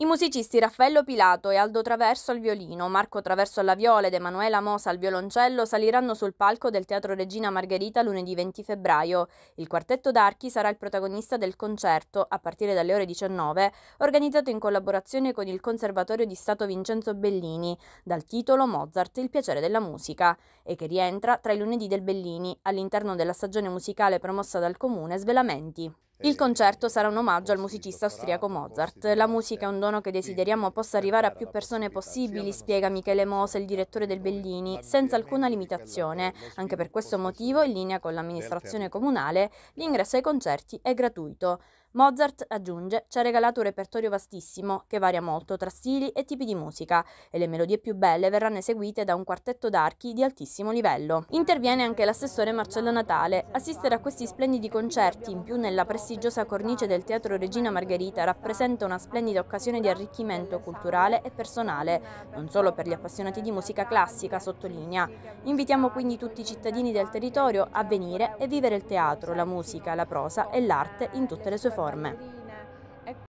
I musicisti Raffaello Pilato e Aldo Traverso al violino, Marco Traverso alla viola ed Emanuela Mosa al violoncello saliranno sul palco del Teatro Regina Margherita lunedì 20 febbraio. Il quartetto d'archi sarà il protagonista del concerto, a partire dalle ore 19, organizzato in collaborazione con il Conservatorio di Stato Vincenzo Bellini, dal titolo Mozart, il piacere della musica, e che rientra tra i lunedì del Bellini, all'interno della stagione musicale promossa dal Comune Svelamenti. Il concerto sarà un omaggio al musicista austriaco Mozart. La musica è un dono che desideriamo possa arrivare a più persone possibili, spiega Michele Mose, il direttore del Bellini, senza alcuna limitazione. Anche per questo motivo, in linea con l'amministrazione comunale, l'ingresso ai concerti è gratuito. Mozart, aggiunge, ci ha regalato un repertorio vastissimo, che varia molto tra stili e tipi di musica, e le melodie più belle verranno eseguite da un quartetto d'archi di altissimo livello. Interviene anche l'assessore Marcello Natale. Assistere a questi splendidi concerti, in più nella prestigiosa cornice del Teatro Regina Margherita, rappresenta una splendida occasione di arricchimento culturale e personale, non solo per gli appassionati di musica classica, sottolinea. Invitiamo quindi tutti i cittadini del territorio a venire e vivere il teatro, la musica, la prosa e l'arte in tutte le sue forme forme.